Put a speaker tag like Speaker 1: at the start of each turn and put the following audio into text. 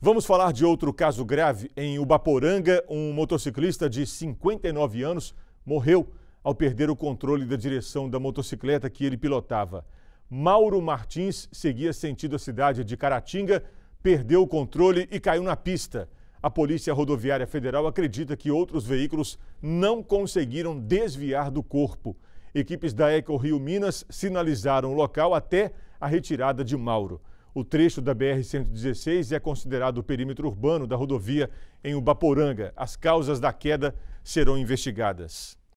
Speaker 1: Vamos falar de outro caso grave. Em Ubaporanga, um motociclista de 59 anos morreu ao perder o controle da direção da motocicleta que ele pilotava. Mauro Martins seguia sentido a cidade de Caratinga, perdeu o controle e caiu na pista. A Polícia Rodoviária Federal acredita que outros veículos não conseguiram desviar do corpo. Equipes da Eco Rio Minas sinalizaram o local até a retirada de Mauro. O trecho da BR-116 é considerado o perímetro urbano da rodovia em Ubaporanga. As causas da queda serão investigadas.